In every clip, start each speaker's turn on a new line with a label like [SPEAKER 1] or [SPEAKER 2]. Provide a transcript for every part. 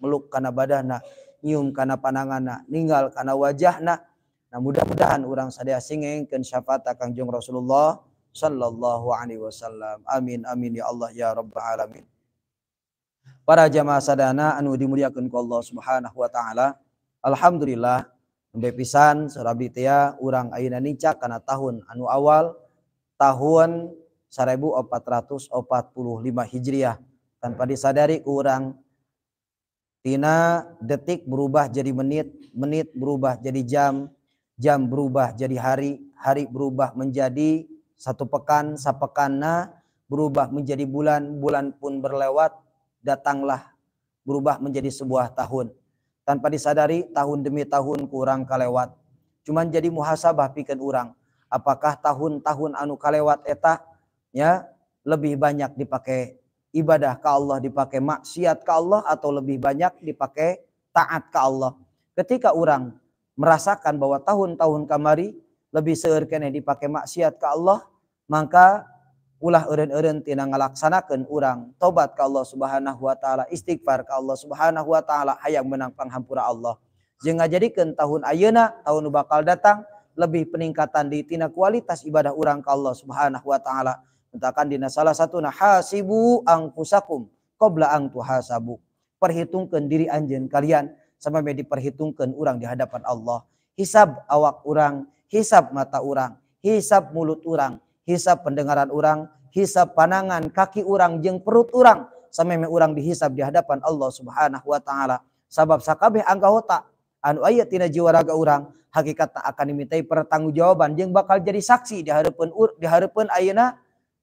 [SPEAKER 1] meluk karena badana, nyium karena pananganna ninggal karena wajahna nah mudah-mudahan orang sadaya singengkeun syafaat Kangjeng Rasulullah sallallahu alaihi wasallam amin amin ya Allah ya rabbal alamin para jamaah sadana anu dimuliakan ku Allah subhanahu wa ta'ala Alhamdulillah Mbe pisan serabitia orang ayana nincak karena tahun anu awal tahun 1445 Hijriah tanpa disadari kurang Tina detik berubah jadi menit, menit berubah jadi jam, jam berubah jadi hari, hari berubah menjadi satu pekan, sapekana berubah menjadi bulan, bulan pun berlewat, datanglah berubah menjadi sebuah tahun. Tanpa disadari tahun demi tahun kurang kalewat. Cuman jadi muhasabah pikir urang. Apakah tahun-tahun anu kalewat etak ya lebih banyak dipakai ibadah ke Allah dipakai maksiat ke Allah atau lebih banyak dipakai taat ke Allah. Ketika orang merasakan bahwa tahun-tahun kamari lebih seurkene dipakai maksiat ke Allah, maka ulah eren-eren tina ngalaksanakeun orang tobat ke Allah Subhanahu wa taala, istighfar ke Allah Subhanahu wa taala hayang menang panghampura Allah. jangan jadikan tahun ayana, tahun bakal datang lebih peningkatan di tina kualitas ibadah orang ke Allah Subhanahu wa taala. Katakan dina salah satu nah hasibu angkusakum qabla ang tuhasabu. Perhitungkan diri anjen kalian sampai diperhitungkan orang di hadapan Allah. Hisab awak orang, hisab mata orang, hisab mulut orang, hisab pendengaran orang, hisab panangan kaki orang jeng perut orang sampai sama orang dihisab di hadapan Allah Subhanahu wa taala. Sabab sakabeh angka hota anu aya tina jiwa raga urang hakikatna akan dimintai pertanggungjawaban jeng bakal jadi saksi di hadapan di hadapan ayeuna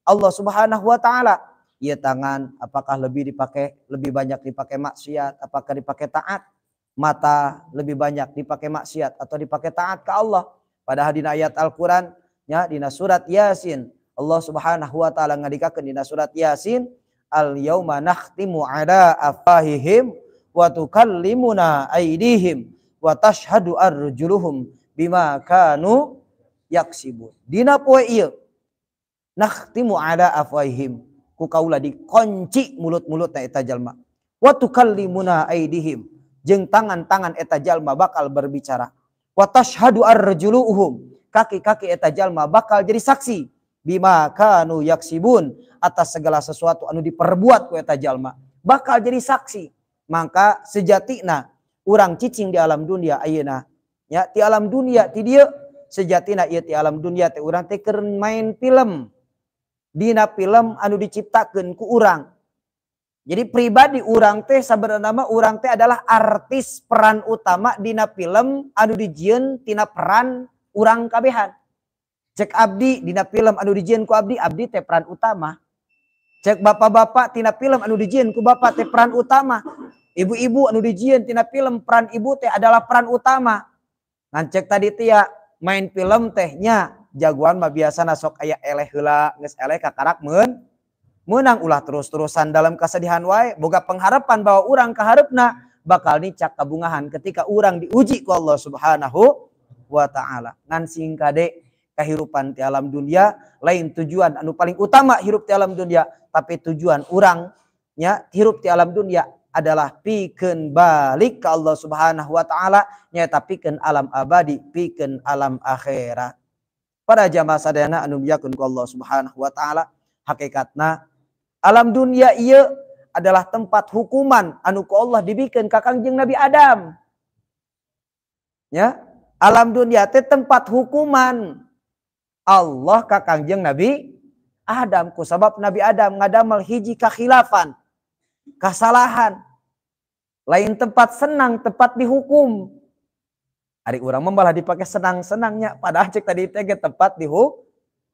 [SPEAKER 1] Allah Subhanahu wa taala. Ya tangan apakah lebih dipakai lebih banyak dipakai maksiat apakah dipakai taat? Mata lebih banyak dipakai maksiat atau dipakai taat ke Allah? Padahal di ayat Al-Qur'an ya di surat Yasin Allah Subhanahu wa taala ngadikakeun di surat Yasin al yauma nakhtimu ala afahihim wa tukallimuna aidihim wa tashhadu arjuluhum bima kanu yaksibun. Dina poe ieu nakhtimu ala afwaihim ku kaula dikunci mulut na eta jalma wa tukallimuna aidihim jeung tangan-tangan eta jalma bakal berbicara wa tashhadu arjuluhum kaki-kaki eta jalma bakal jadi saksi bima kanu yaksibun atas segala sesuatu anu diperbuat ku eta jalma bakal jadi saksi maka sejatina orang cicing di alam dunia ayeuna ya di alam dunia ti dia sejatina ieu ti alam dunia teh urang teh keur main film Dina film anu diciptakan ku urang. Jadi pribadi urang teh sebenarnya orang teh adalah artis peran utama dina film anu dijieun tina peran urang kabehan. Cek abdi dina film anu dijieun ku abdi, abdi teh peran utama. Cek bapak-bapak tina film anu dijieun ku bapak teh peran utama. Ibu-ibu anu dijieun tina film peran ibu teh adalah peran utama. Ngancek tadi tia main film tehnya jagoan mah biasa nasok aya eleh hela nges eleh kakarak men menang ulah terus-terusan dalam kesedihan wae boga pengharapan bahwa orang keharapna bakal nicak kabungahan ketika orang diuji ku Allah subhanahu wa ta'ala ngan singkade kehidupan di alam dunia lain tujuan anu paling utama hirup di alam dunia tapi tujuan orangnya hirup di alam dunia adalah pikeun balik ke Allah Subhanahu wa taala nya tapi alam abadi pikeun alam akhirat para jamaah sadayana anu yakun ku Allah Subhanahu wa taala hakikatna alam dunia ia adalah tempat hukuman anu ku Allah dibikin kakang jeng Nabi Adam. Ya, alam dunia teh tempat hukuman Allah kakang jeng Nabi Adam ku sabab Nabi Adam ngadamel hiji kakhilafan, kesalahan. Lain tempat senang, tempat dihukum. Ari urang membalah dipakai senang-senangnya. Padahal cek tadi teh tepat dihu,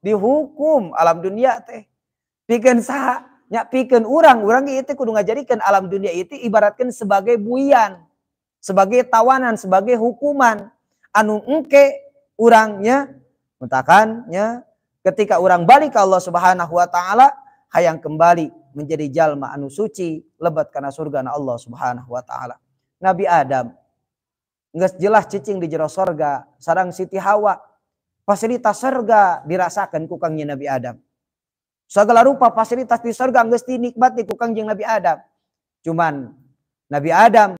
[SPEAKER 1] dihukum alam dunia teh. pikan saha? Nya pikan urang, urang itu kudu ngajarikan alam dunia itu ibaratkan sebagai buian, sebagai tawanan, sebagai hukuman. Anu engke urangnya mentakannya ketika orang balik ke Allah Subhanahu wa taala hayang kembali menjadi jalma anu suci lebat karena surga Allah Subhanahu wa taala. Nabi Adam nggak jelas cicing di jero sorga sarang Siti Hawa fasilitas sorga dirasakan ku Nabi Adam segala rupa fasilitas di sorga nggak dinikmati ku kangjeng Nabi Adam cuman Nabi Adam